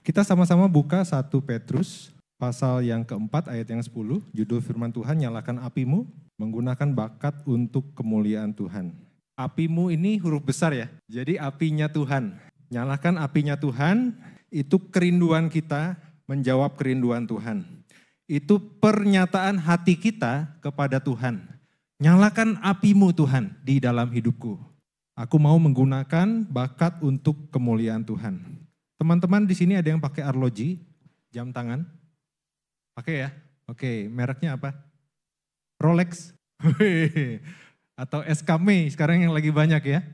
Kita sama-sama buka satu Petrus pasal yang keempat ayat yang 10, judul firman Tuhan nyalakan apimu menggunakan bakat untuk kemuliaan Tuhan. Apimu ini huruf besar ya. Jadi apinya Tuhan. Nyalakan apinya Tuhan itu kerinduan kita menjawab kerinduan Tuhan. Itu pernyataan hati kita kepada Tuhan. Nyalakan apimu Tuhan di dalam hidupku. Aku mau menggunakan bakat untuk kemuliaan Tuhan. Teman-teman di sini ada yang pakai arloji, jam tangan? Pakai ya? Oke, mereknya apa? Rolex atau SKM e, sekarang yang lagi banyak ya.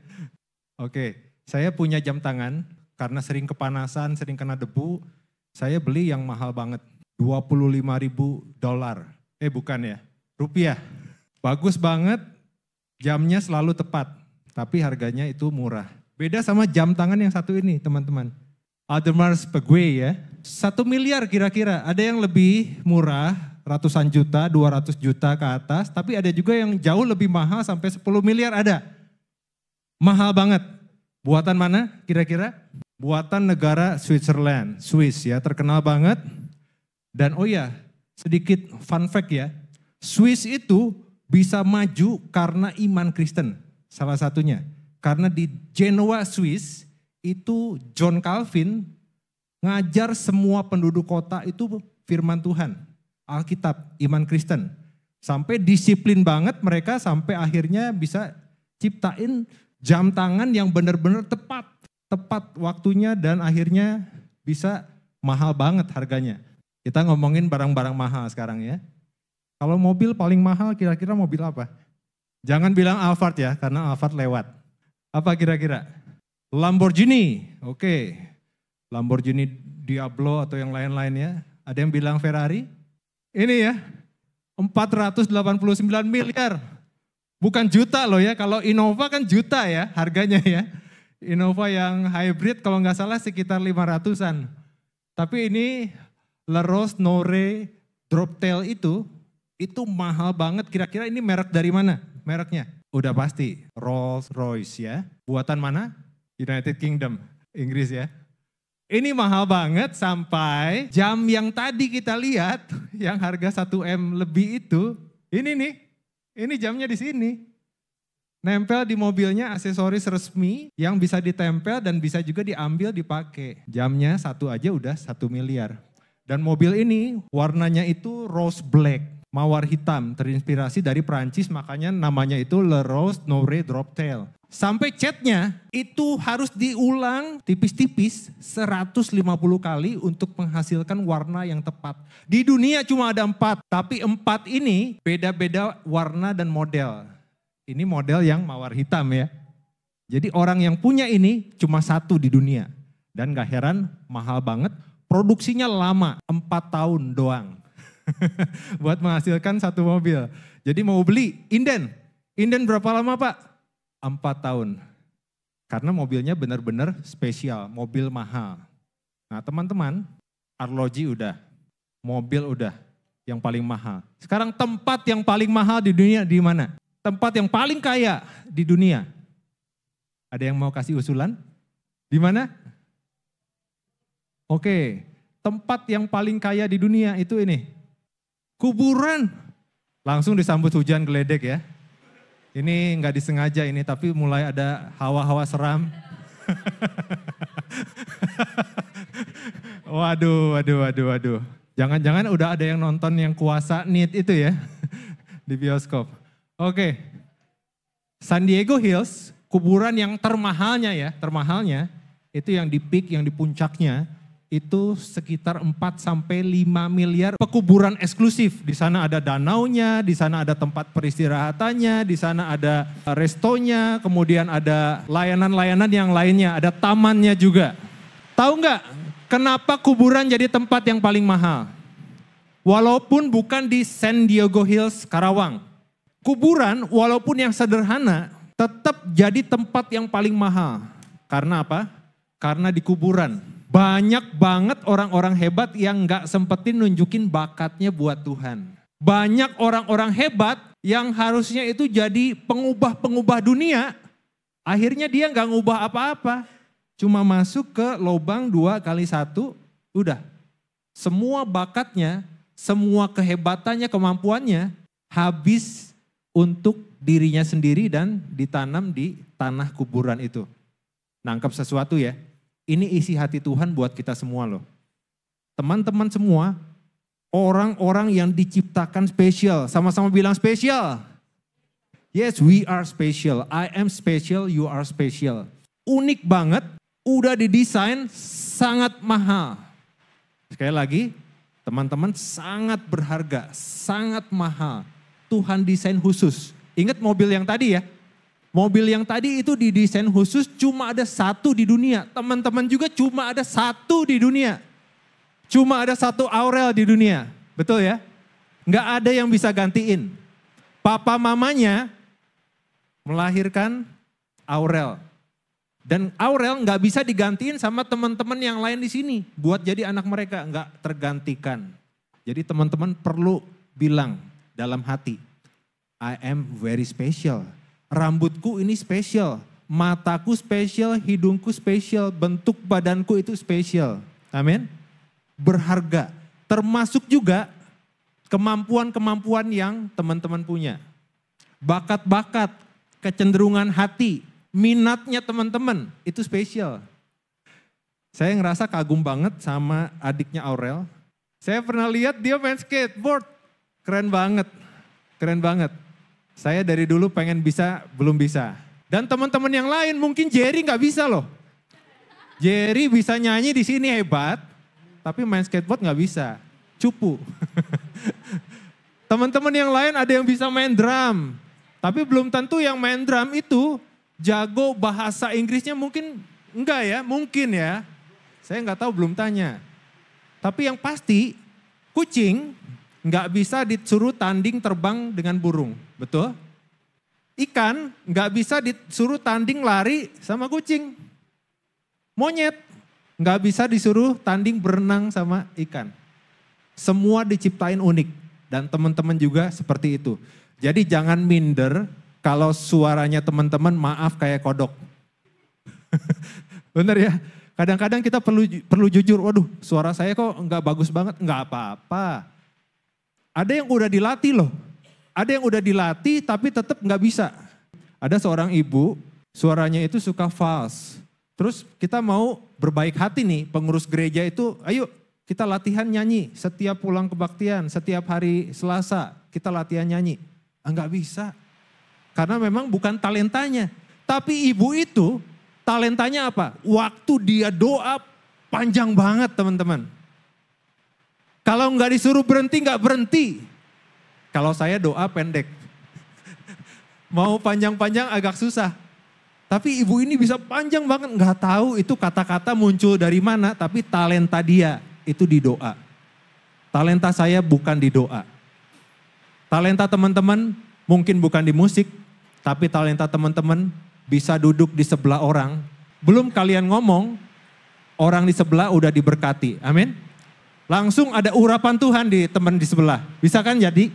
Oke, saya punya jam tangan karena sering kepanasan, sering kena debu, saya beli yang mahal banget, 25 ribu dolar. Eh bukan ya, rupiah. Bagus banget, jamnya selalu tepat, tapi harganya itu murah. Beda sama jam tangan yang satu ini teman-teman. Audemars pegue ya. Satu miliar kira-kira, ada yang lebih murah, ratusan juta, dua ratus juta ke atas, tapi ada juga yang jauh lebih mahal sampai sepuluh miliar ada. Mahal banget. Buatan mana kira-kira? Buatan negara Switzerland, Swiss ya, terkenal banget. Dan oh ya, sedikit fun fact ya, Swiss itu bisa maju karena iman Kristen, salah satunya. Karena di Genoa, Swiss, itu John Calvin ngajar semua penduduk kota itu firman Tuhan, Alkitab, iman Kristen. Sampai disiplin banget mereka sampai akhirnya bisa ciptain jam tangan yang benar-benar tepat, tepat waktunya dan akhirnya bisa mahal banget harganya. Kita ngomongin barang-barang mahal sekarang ya. Kalau mobil paling mahal kira-kira mobil apa? Jangan bilang Alphard ya, karena Alphard lewat. Apa kira-kira? Lamborghini, oke. Okay. Lamborghini Diablo atau yang lain-lainnya. Ada yang bilang Ferrari? Ini ya, 489 miliar. Bukan juta loh ya, kalau Innova kan juta ya harganya ya. Innova yang hybrid kalau nggak salah sekitar 500-an. Tapi ini Leros Nore Droptail itu, itu mahal banget. Kira-kira ini merek dari mana? Mereknya? Udah pasti, Rolls Royce ya. Buatan mana? United Kingdom, Inggris ya. Ini mahal banget sampai jam yang tadi kita lihat yang harga 1M lebih itu, ini nih, ini jamnya di sini. Nempel di mobilnya aksesoris resmi yang bisa ditempel dan bisa juga diambil dipakai. Jamnya satu aja udah satu miliar. Dan mobil ini warnanya itu rose black mawar hitam terinspirasi dari Prancis makanya namanya itu Le Rose Drop Tail. Sampai catnya itu harus diulang tipis-tipis 150 kali untuk menghasilkan warna yang tepat. Di dunia cuma ada empat, tapi empat ini beda-beda warna dan model. Ini model yang mawar hitam ya. Jadi orang yang punya ini cuma satu di dunia. Dan gak heran mahal banget, produksinya lama, empat tahun doang. buat menghasilkan satu mobil. Jadi mau beli inden. Inden berapa lama Pak? Empat tahun. Karena mobilnya benar-benar spesial, mobil mahal. Nah teman-teman, arloji udah, mobil udah, yang paling mahal. Sekarang tempat yang paling mahal di dunia di mana? Tempat yang paling kaya di dunia. Ada yang mau kasih usulan? Di mana? Oke, tempat yang paling kaya di dunia itu ini, kuburan. Langsung disambut hujan geledek ya. Ini nggak disengaja ini, tapi mulai ada hawa-hawa seram. waduh, waduh, waduh, waduh. Jangan-jangan udah ada yang nonton yang kuasa nit itu ya di bioskop. Oke, San Diego Hills, kuburan yang termahalnya ya, termahalnya itu yang di peak, yang di puncaknya itu sekitar 4 sampai 5 miliar pekuburan eksklusif. Di sana ada danaunya, di sana ada tempat peristirahatannya, di sana ada restonya, kemudian ada layanan-layanan yang lainnya, ada tamannya juga. Tahu nggak kenapa kuburan jadi tempat yang paling mahal? Walaupun bukan di San Diego Hills, Karawang. Kuburan walaupun yang sederhana tetap jadi tempat yang paling mahal. Karena apa? Karena di kuburan banyak banget orang-orang hebat yang gak sempetin nunjukin bakatnya buat Tuhan. Banyak orang-orang hebat yang harusnya itu jadi pengubah-pengubah dunia. Akhirnya dia gak ngubah apa-apa. Cuma masuk ke lubang dua kali satu, udah. Semua bakatnya, semua kehebatannya, kemampuannya habis untuk dirinya sendiri dan ditanam di tanah kuburan itu. Nangkap sesuatu ya. Ini isi hati Tuhan buat kita semua loh. Teman-teman semua, orang-orang yang diciptakan spesial. Sama-sama bilang spesial. Yes, we are special. I am special, you are special. Unik banget, udah didesain sangat mahal. Sekali lagi, teman-teman sangat berharga, sangat mahal. Tuhan desain khusus. Ingat mobil yang tadi ya, Mobil yang tadi itu didesain khusus cuma ada satu di dunia. Teman-teman juga cuma ada satu di dunia. Cuma ada satu Aurel di dunia. Betul ya? Nggak ada yang bisa gantiin. Papa mamanya melahirkan Aurel. Dan Aurel nggak bisa digantiin sama teman-teman yang lain di sini. Buat jadi anak mereka nggak tergantikan. Jadi teman-teman perlu bilang dalam hati. I am very special Rambutku ini spesial, mataku spesial, hidungku spesial, bentuk badanku itu spesial. Amin. Berharga, termasuk juga kemampuan-kemampuan yang teman-teman punya. Bakat-bakat, kecenderungan hati, minatnya teman-teman, itu spesial. Saya ngerasa kagum banget sama adiknya Aurel. Saya pernah lihat dia main skateboard. Keren banget. Keren banget. Saya dari dulu pengen bisa, belum bisa. Dan teman-teman yang lain mungkin Jerry nggak bisa loh. Jerry bisa nyanyi di sini hebat, tapi main skateboard nggak bisa. Cupu. Teman-teman yang lain ada yang bisa main drum, tapi belum tentu yang main drum itu jago bahasa Inggrisnya mungkin enggak ya, mungkin ya. Saya nggak tahu belum tanya. Tapi yang pasti kucing nggak bisa disuruh tanding terbang dengan burung, betul? Ikan nggak bisa disuruh tanding lari sama kucing. Monyet nggak bisa disuruh tanding berenang sama ikan. Semua diciptain unik dan teman-teman juga seperti itu. Jadi jangan minder kalau suaranya teman-teman maaf kayak kodok. Bener ya? Kadang-kadang kita perlu perlu jujur, waduh suara saya kok nggak bagus banget, nggak apa-apa ada yang udah dilatih loh. Ada yang udah dilatih tapi tetap nggak bisa. Ada seorang ibu, suaranya itu suka fals. Terus kita mau berbaik hati nih, pengurus gereja itu, ayo kita latihan nyanyi setiap pulang kebaktian, setiap hari Selasa kita latihan nyanyi. Enggak ah, bisa. Karena memang bukan talentanya. Tapi ibu itu talentanya apa? Waktu dia doa panjang banget teman-teman. Kalau nggak disuruh berhenti, nggak berhenti. Kalau saya doa pendek. Mau panjang-panjang agak susah. Tapi ibu ini bisa panjang banget. Nggak tahu itu kata-kata muncul dari mana. Tapi talenta dia itu di doa. Talenta saya bukan di doa. Talenta teman-teman mungkin bukan di musik. Tapi talenta teman-teman bisa duduk di sebelah orang. Belum kalian ngomong, orang di sebelah udah diberkati. Amin langsung ada urapan Tuhan di teman di sebelah. Bisa kan jadi?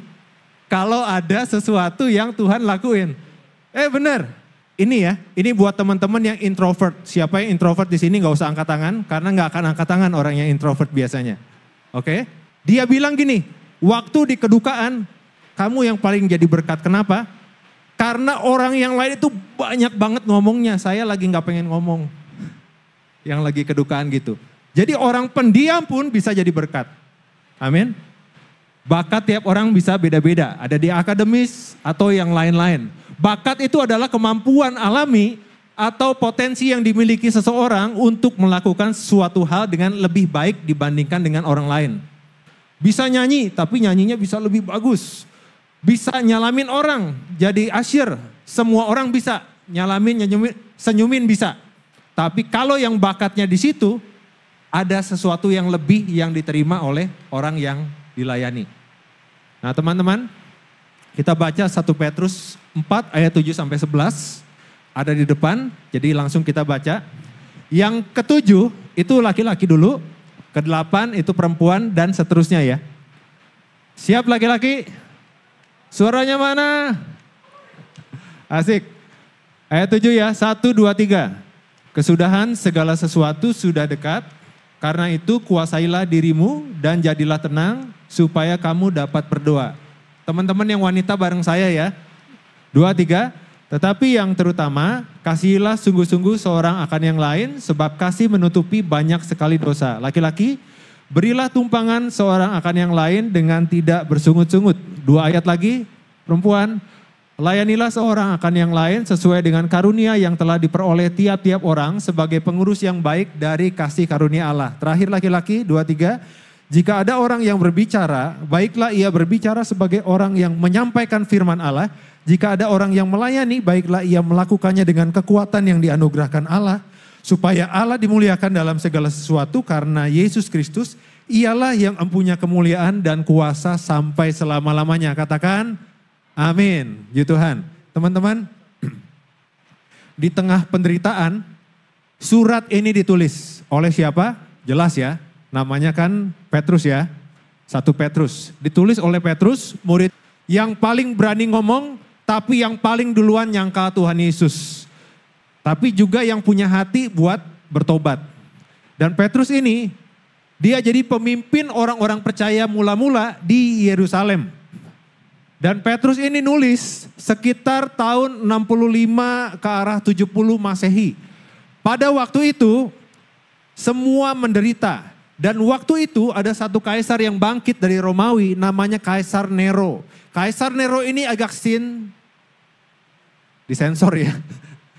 Kalau ada sesuatu yang Tuhan lakuin. Eh bener, ini ya, ini buat teman-teman yang introvert. Siapa yang introvert di sini nggak usah angkat tangan, karena nggak akan angkat tangan orang yang introvert biasanya. Oke? Okay? Dia bilang gini, waktu di kedukaan, kamu yang paling jadi berkat. Kenapa? Karena orang yang lain itu banyak banget ngomongnya. Saya lagi nggak pengen ngomong. Yang lagi kedukaan gitu. Jadi orang pendiam pun bisa jadi berkat. Amin. Bakat tiap orang bisa beda-beda. Ada di akademis atau yang lain-lain. Bakat itu adalah kemampuan alami atau potensi yang dimiliki seseorang untuk melakukan suatu hal dengan lebih baik dibandingkan dengan orang lain. Bisa nyanyi, tapi nyanyinya bisa lebih bagus. Bisa nyalamin orang, jadi asyir. Semua orang bisa nyalamin, nyanyumin, senyumin bisa. Tapi kalau yang bakatnya di situ, ada sesuatu yang lebih yang diterima oleh orang yang dilayani. Nah teman-teman, kita baca 1 Petrus 4 ayat 7 sampai 11. Ada di depan, jadi langsung kita baca. Yang ketujuh itu laki-laki dulu, kedelapan itu perempuan dan seterusnya ya. Siap laki-laki? Suaranya mana? Asik. Ayat 7 ya, 1, 2, 3. Kesudahan segala sesuatu sudah dekat, karena itu kuasailah dirimu dan jadilah tenang supaya kamu dapat berdoa. Teman-teman yang wanita bareng saya ya. Dua, tiga. Tetapi yang terutama, kasihilah sungguh-sungguh seorang akan yang lain sebab kasih menutupi banyak sekali dosa. Laki-laki, berilah tumpangan seorang akan yang lain dengan tidak bersungut-sungut. Dua ayat lagi, perempuan, Layanilah seorang akan yang lain sesuai dengan karunia yang telah diperoleh tiap-tiap orang sebagai pengurus yang baik dari kasih karunia Allah. Terakhir laki-laki, dua tiga. Jika ada orang yang berbicara, baiklah ia berbicara sebagai orang yang menyampaikan firman Allah. Jika ada orang yang melayani, baiklah ia melakukannya dengan kekuatan yang dianugerahkan Allah. Supaya Allah dimuliakan dalam segala sesuatu karena Yesus Kristus, ialah yang empunya kemuliaan dan kuasa sampai selama-lamanya. Katakan, Amin. Ya Tuhan. Teman-teman, di tengah penderitaan, surat ini ditulis oleh siapa? Jelas ya, namanya kan Petrus ya. Satu Petrus. Ditulis oleh Petrus, murid yang paling berani ngomong, tapi yang paling duluan nyangka Tuhan Yesus. Tapi juga yang punya hati buat bertobat. Dan Petrus ini, dia jadi pemimpin orang-orang percaya mula-mula di Yerusalem dan Petrus ini nulis sekitar tahun 65 ke arah 70 Masehi. Pada waktu itu semua menderita dan waktu itu ada satu kaisar yang bangkit dari Romawi namanya Kaisar Nero. Kaisar Nero ini agak sin disensor ya.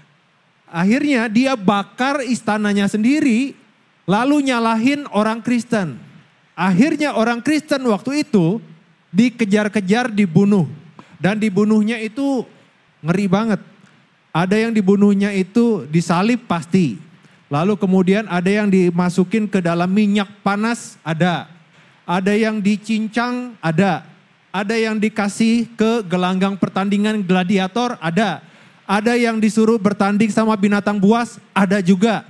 Akhirnya dia bakar istananya sendiri lalu nyalahin orang Kristen. Akhirnya orang Kristen waktu itu dikejar-kejar dibunuh. Dan dibunuhnya itu ngeri banget. Ada yang dibunuhnya itu disalib pasti. Lalu kemudian ada yang dimasukin ke dalam minyak panas ada. Ada yang dicincang ada. Ada yang dikasih ke gelanggang pertandingan gladiator ada. Ada yang disuruh bertanding sama binatang buas ada juga.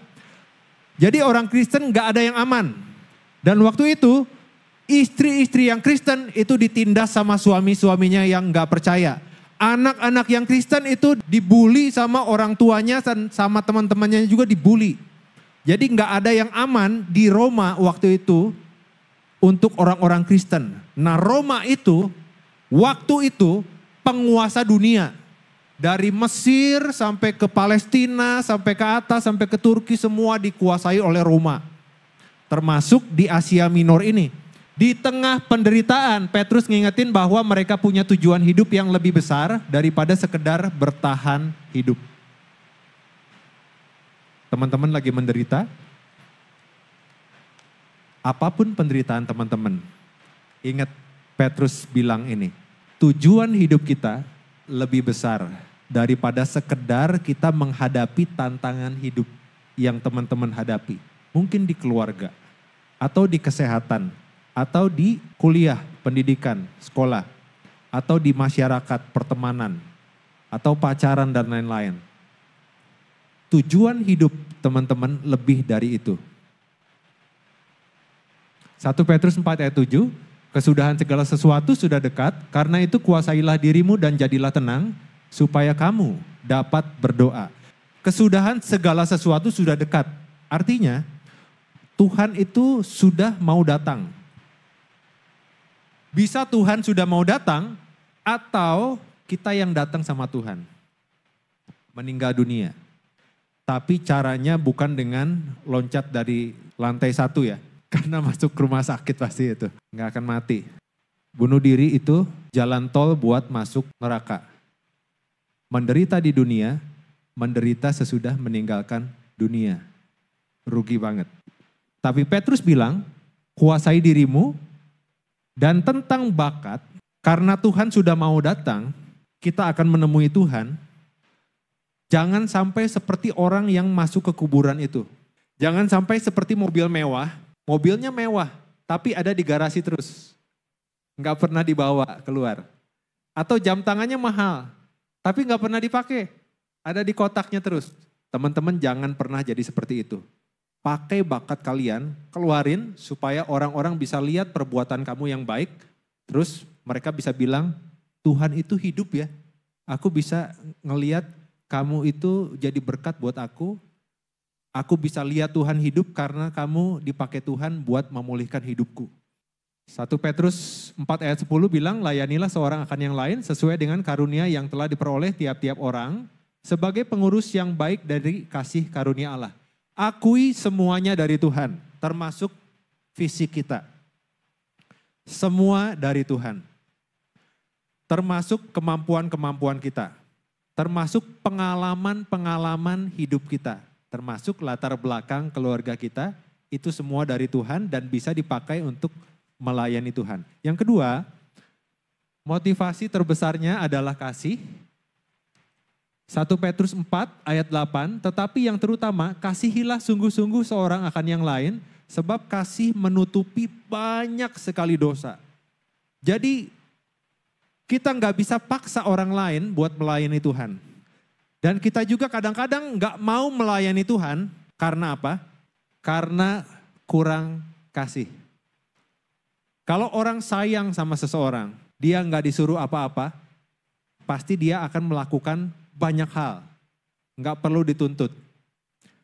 Jadi orang Kristen gak ada yang aman. Dan waktu itu istri-istri yang Kristen itu ditindas sama suami-suaminya yang nggak percaya. Anak-anak yang Kristen itu dibully sama orang tuanya dan sama teman-temannya juga dibully. Jadi nggak ada yang aman di Roma waktu itu untuk orang-orang Kristen. Nah Roma itu waktu itu penguasa dunia. Dari Mesir sampai ke Palestina, sampai ke atas, sampai ke Turki semua dikuasai oleh Roma. Termasuk di Asia Minor ini. Di tengah penderitaan, Petrus ngingetin bahwa mereka punya tujuan hidup yang lebih besar daripada sekedar bertahan hidup. Teman-teman lagi menderita? Apapun penderitaan teman-teman, ingat Petrus bilang ini, tujuan hidup kita lebih besar daripada sekedar kita menghadapi tantangan hidup yang teman-teman hadapi. Mungkin di keluarga atau di kesehatan atau di kuliah, pendidikan, sekolah, atau di masyarakat, pertemanan, atau pacaran dan lain-lain. Tujuan hidup teman-teman lebih dari itu. 1 Petrus 4 ayat 7, kesudahan segala sesuatu sudah dekat, karena itu kuasailah dirimu dan jadilah tenang, supaya kamu dapat berdoa. Kesudahan segala sesuatu sudah dekat. Artinya, Tuhan itu sudah mau datang bisa Tuhan sudah mau datang atau kita yang datang sama Tuhan. Meninggal dunia. Tapi caranya bukan dengan loncat dari lantai satu ya. Karena masuk rumah sakit pasti itu. Nggak akan mati. Bunuh diri itu jalan tol buat masuk neraka. Menderita di dunia, menderita sesudah meninggalkan dunia. Rugi banget. Tapi Petrus bilang, kuasai dirimu, dan tentang bakat, karena Tuhan sudah mau datang, kita akan menemui Tuhan. Jangan sampai seperti orang yang masuk ke kuburan itu. Jangan sampai seperti mobil mewah, mobilnya mewah, tapi ada di garasi terus. Nggak pernah dibawa keluar. Atau jam tangannya mahal, tapi nggak pernah dipakai. Ada di kotaknya terus. Teman-teman jangan pernah jadi seperti itu pakai bakat kalian, keluarin supaya orang-orang bisa lihat perbuatan kamu yang baik. Terus mereka bisa bilang, Tuhan itu hidup ya. Aku bisa ngeliat kamu itu jadi berkat buat aku. Aku bisa lihat Tuhan hidup karena kamu dipakai Tuhan buat memulihkan hidupku. 1 Petrus 4 ayat 10 bilang, layanilah seorang akan yang lain sesuai dengan karunia yang telah diperoleh tiap-tiap orang sebagai pengurus yang baik dari kasih karunia Allah. Akui semuanya dari Tuhan, termasuk fisik kita. Semua dari Tuhan. Termasuk kemampuan-kemampuan kita. Termasuk pengalaman-pengalaman hidup kita. Termasuk latar belakang keluarga kita. Itu semua dari Tuhan dan bisa dipakai untuk melayani Tuhan. Yang kedua, motivasi terbesarnya adalah kasih 1 Petrus 4 ayat 8, tetapi yang terutama kasihilah sungguh-sungguh seorang akan yang lain, sebab kasih menutupi banyak sekali dosa. Jadi kita nggak bisa paksa orang lain buat melayani Tuhan. Dan kita juga kadang-kadang nggak -kadang mau melayani Tuhan karena apa? Karena kurang kasih. Kalau orang sayang sama seseorang, dia nggak disuruh apa-apa, pasti dia akan melakukan banyak hal. Nggak perlu dituntut.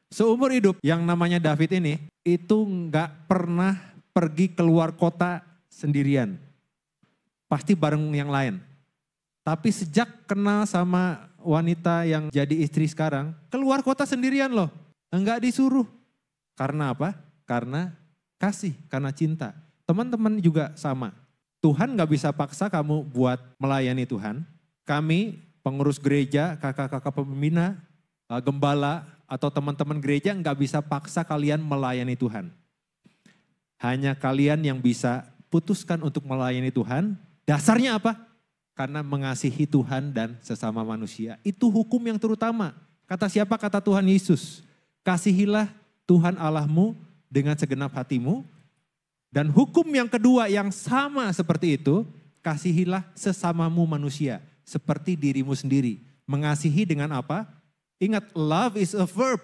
Seumur hidup yang namanya David ini, itu nggak pernah pergi keluar kota sendirian. Pasti bareng yang lain. Tapi sejak kenal sama wanita yang jadi istri sekarang, keluar kota sendirian loh. Enggak disuruh. Karena apa? Karena kasih, karena cinta. Teman-teman juga sama. Tuhan gak bisa paksa kamu buat melayani Tuhan. Kami pengurus gereja, kakak-kakak pembina, eh, gembala, atau teman-teman gereja nggak bisa paksa kalian melayani Tuhan. Hanya kalian yang bisa putuskan untuk melayani Tuhan. Dasarnya apa? Karena mengasihi Tuhan dan sesama manusia. Itu hukum yang terutama. Kata siapa? Kata Tuhan Yesus. Kasihilah Tuhan Allahmu dengan segenap hatimu. Dan hukum yang kedua yang sama seperti itu, kasihilah sesamamu manusia seperti dirimu sendiri. Mengasihi dengan apa? Ingat, love is a verb.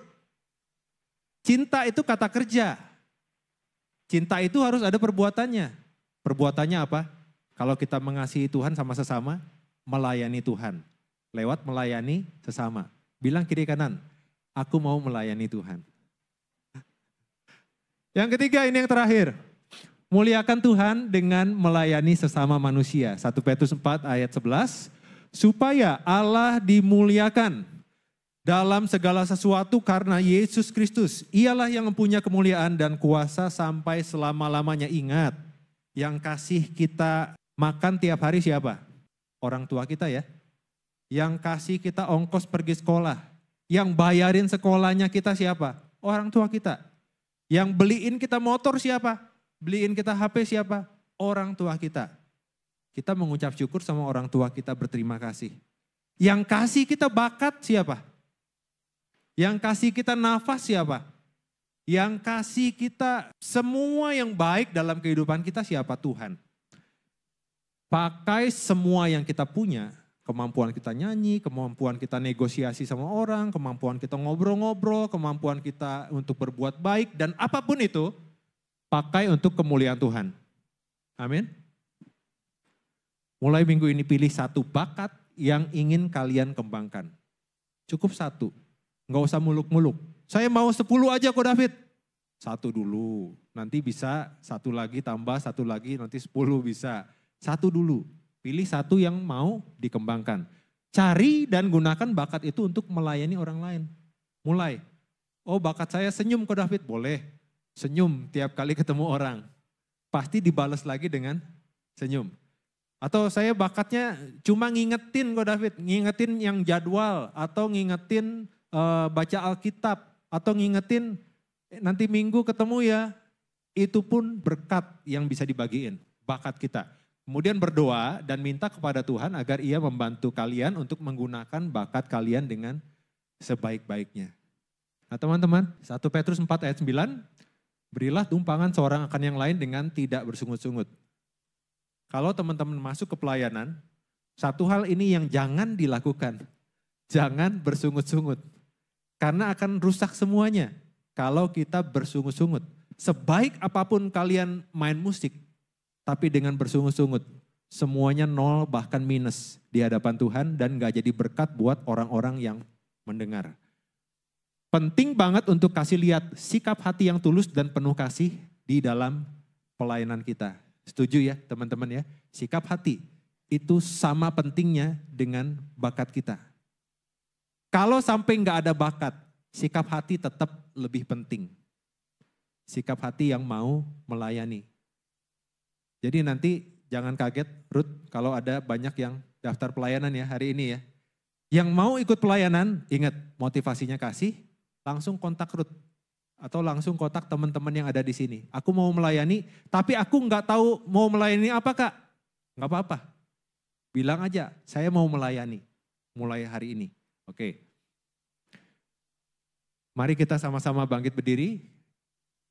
Cinta itu kata kerja. Cinta itu harus ada perbuatannya. Perbuatannya apa? Kalau kita mengasihi Tuhan sama sesama, melayani Tuhan. Lewat melayani sesama. Bilang kiri kanan, aku mau melayani Tuhan. Yang ketiga ini yang terakhir. Muliakan Tuhan dengan melayani sesama manusia. 1 Petrus 4 ayat 11 supaya Allah dimuliakan dalam segala sesuatu karena Yesus Kristus. Ialah yang mempunyai kemuliaan dan kuasa sampai selama-lamanya. Ingat, yang kasih kita makan tiap hari siapa? Orang tua kita ya. Yang kasih kita ongkos pergi sekolah. Yang bayarin sekolahnya kita siapa? Orang tua kita. Yang beliin kita motor siapa? Beliin kita HP siapa? Orang tua kita. Kita mengucap syukur sama orang tua kita berterima kasih. Yang kasih kita bakat siapa? Yang kasih kita nafas siapa? Yang kasih kita semua yang baik dalam kehidupan kita siapa? Tuhan. Pakai semua yang kita punya, kemampuan kita nyanyi, kemampuan kita negosiasi sama orang, kemampuan kita ngobrol-ngobrol, kemampuan kita untuk berbuat baik dan apapun itu pakai untuk kemuliaan Tuhan. Amin. Mulai minggu ini pilih satu bakat yang ingin kalian kembangkan. Cukup satu. Nggak usah muluk-muluk. Saya mau sepuluh aja kok David. Satu dulu. Nanti bisa satu lagi tambah satu lagi nanti sepuluh bisa. Satu dulu. Pilih satu yang mau dikembangkan. Cari dan gunakan bakat itu untuk melayani orang lain. Mulai. Oh bakat saya senyum kok David. Boleh. Senyum tiap kali ketemu orang. Pasti dibalas lagi dengan senyum. Atau saya bakatnya cuma ngingetin kok David, ngingetin yang jadwal atau ngingetin uh, baca Alkitab atau ngingetin eh, nanti minggu ketemu ya. Itu pun berkat yang bisa dibagiin, bakat kita. Kemudian berdoa dan minta kepada Tuhan agar ia membantu kalian untuk menggunakan bakat kalian dengan sebaik-baiknya. Nah teman-teman, 1 Petrus 4 ayat 9, berilah tumpangan seorang akan yang lain dengan tidak bersungut-sungut. Kalau teman-teman masuk ke pelayanan, satu hal ini yang jangan dilakukan. Jangan bersungut-sungut. Karena akan rusak semuanya kalau kita bersungut-sungut. Sebaik apapun kalian main musik, tapi dengan bersungut-sungut, semuanya nol bahkan minus di hadapan Tuhan dan gak jadi berkat buat orang-orang yang mendengar. Penting banget untuk kasih lihat sikap hati yang tulus dan penuh kasih di dalam pelayanan kita. Setuju ya teman-teman ya. Sikap hati itu sama pentingnya dengan bakat kita. Kalau sampai nggak ada bakat, sikap hati tetap lebih penting. Sikap hati yang mau melayani. Jadi nanti jangan kaget Ruth kalau ada banyak yang daftar pelayanan ya hari ini ya. Yang mau ikut pelayanan, ingat motivasinya kasih, langsung kontak Ruth atau langsung kotak teman-teman yang ada di sini. Aku mau melayani, tapi aku nggak tahu mau melayani apa kak. Nggak apa-apa. Bilang aja, saya mau melayani mulai hari ini. Oke. Mari kita sama-sama bangkit berdiri.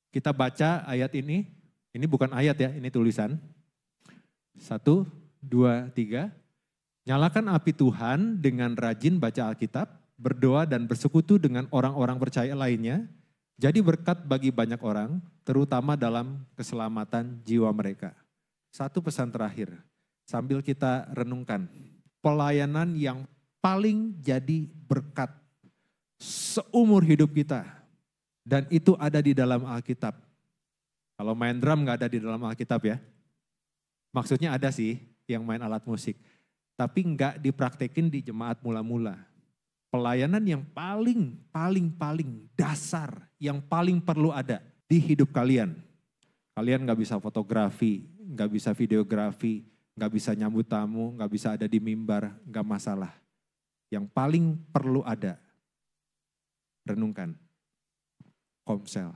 Kita baca ayat ini. Ini bukan ayat ya, ini tulisan. Satu, dua, tiga. Nyalakan api Tuhan dengan rajin baca Alkitab, berdoa dan bersekutu dengan orang-orang percaya lainnya jadi berkat bagi banyak orang, terutama dalam keselamatan jiwa mereka. Satu pesan terakhir, sambil kita renungkan. Pelayanan yang paling jadi berkat seumur hidup kita. Dan itu ada di dalam Alkitab. Kalau main drum nggak ada di dalam Alkitab ya. Maksudnya ada sih yang main alat musik. Tapi nggak dipraktekin di jemaat mula-mula pelayanan yang paling, paling, paling dasar, yang paling perlu ada di hidup kalian. Kalian gak bisa fotografi, gak bisa videografi, gak bisa nyambut tamu, gak bisa ada di mimbar, gak masalah. Yang paling perlu ada, renungkan, komsel.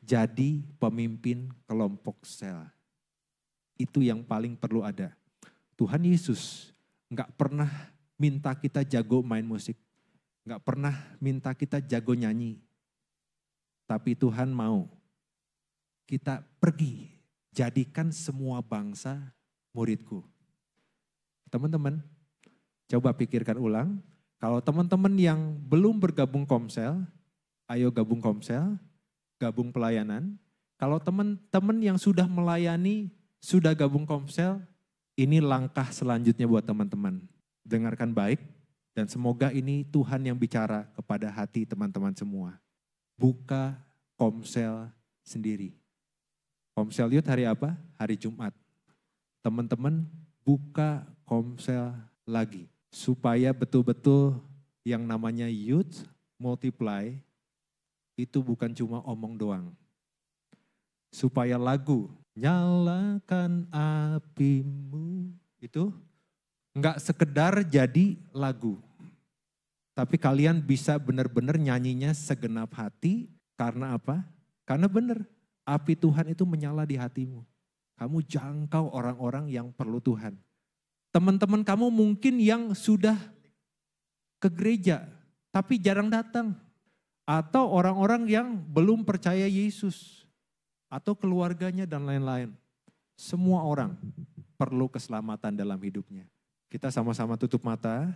Jadi pemimpin kelompok sel. Itu yang paling perlu ada. Tuhan Yesus gak pernah minta kita jago main musik. Gak pernah minta kita jago nyanyi. Tapi Tuhan mau kita pergi. Jadikan semua bangsa muridku. Teman-teman, coba pikirkan ulang. Kalau teman-teman yang belum bergabung komsel, ayo gabung komsel, gabung pelayanan. Kalau teman-teman yang sudah melayani, sudah gabung komsel, ini langkah selanjutnya buat teman-teman dengarkan baik dan semoga ini Tuhan yang bicara kepada hati teman-teman semua. Buka komsel sendiri. Komsel Yud hari apa? Hari Jumat. Teman-teman buka komsel lagi supaya betul-betul yang namanya youth multiply itu bukan cuma omong doang. Supaya lagu nyalakan apimu itu nggak sekedar jadi lagu. Tapi kalian bisa benar-benar nyanyinya segenap hati karena apa? Karena benar api Tuhan itu menyala di hatimu. Kamu jangkau orang-orang yang perlu Tuhan. Teman-teman kamu mungkin yang sudah ke gereja tapi jarang datang atau orang-orang yang belum percaya Yesus atau keluarganya dan lain-lain. Semua orang perlu keselamatan dalam hidupnya. Kita sama-sama tutup mata,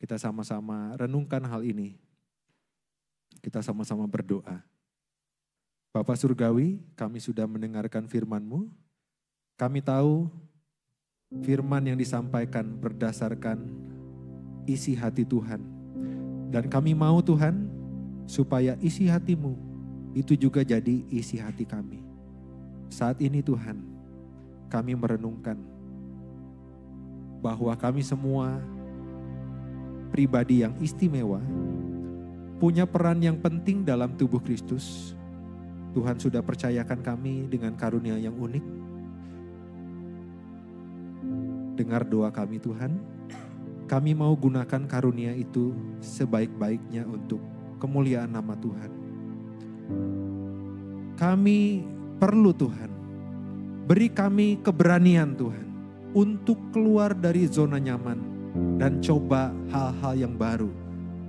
kita sama-sama renungkan hal ini. Kita sama-sama berdoa. Bapak Surgawi, kami sudah mendengarkan firman-Mu. Kami tahu firman yang disampaikan berdasarkan isi hati Tuhan. Dan kami mau Tuhan supaya isi hatimu itu juga jadi isi hati kami. Saat ini Tuhan, kami merenungkan bahwa kami semua pribadi yang istimewa punya peran yang penting dalam tubuh Kristus. Tuhan sudah percayakan kami dengan karunia yang unik. Dengar doa kami Tuhan. Kami mau gunakan karunia itu sebaik-baiknya untuk kemuliaan nama Tuhan. Kami perlu Tuhan. Beri kami keberanian Tuhan untuk keluar dari zona nyaman dan coba hal-hal yang baru.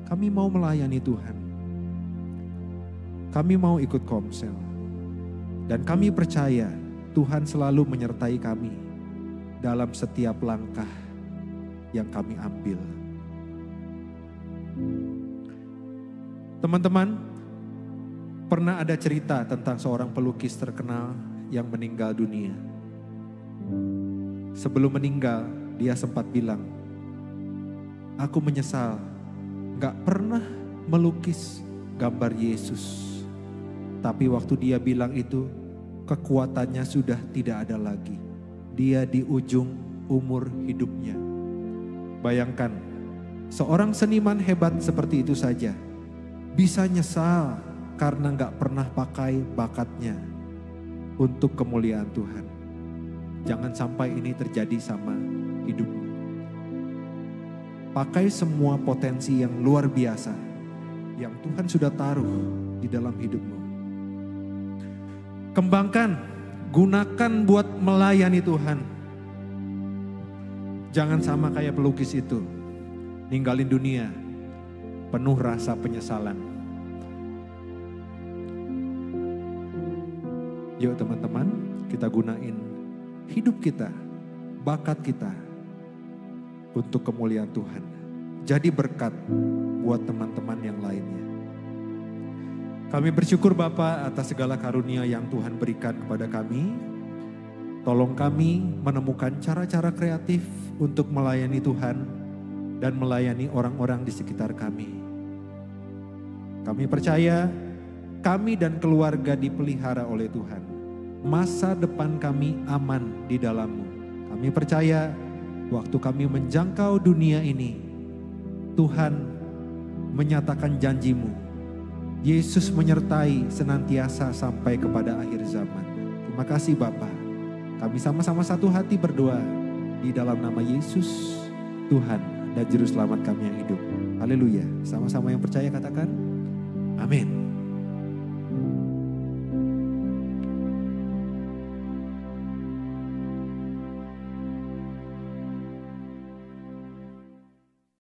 Kami mau melayani Tuhan. Kami mau ikut komsel. Dan kami percaya Tuhan selalu menyertai kami dalam setiap langkah yang kami ambil. Teman-teman, pernah ada cerita tentang seorang pelukis terkenal yang meninggal dunia. Sebelum meninggal, dia sempat bilang, "Aku menyesal, gak pernah melukis gambar Yesus." Tapi waktu dia bilang itu, kekuatannya sudah tidak ada lagi. Dia di ujung umur hidupnya. Bayangkan, seorang seniman hebat seperti itu saja bisa nyesal karena gak pernah pakai bakatnya untuk kemuliaan Tuhan. Jangan sampai ini terjadi sama hidupmu. Pakai semua potensi yang luar biasa yang Tuhan sudah taruh di dalam hidupmu. Kembangkan, gunakan buat melayani Tuhan. Jangan sama kayak pelukis itu, ninggalin dunia penuh rasa penyesalan. Yuk teman-teman, kita gunain hidup kita, bakat kita untuk kemuliaan Tuhan. Jadi berkat buat teman-teman yang lainnya. Kami bersyukur Bapa atas segala karunia yang Tuhan berikan kepada kami. Tolong kami menemukan cara-cara kreatif untuk melayani Tuhan dan melayani orang-orang di sekitar kami. Kami percaya kami dan keluarga dipelihara oleh Tuhan masa depan kami aman di dalammu. Kami percaya waktu kami menjangkau dunia ini, Tuhan menyatakan janjimu. Yesus menyertai senantiasa sampai kepada akhir zaman. Terima kasih Bapak. Kami sama-sama satu hati berdoa di dalam nama Yesus Tuhan dan Juru Selamat kami yang hidup. Haleluya. Sama-sama yang percaya katakan. Amin.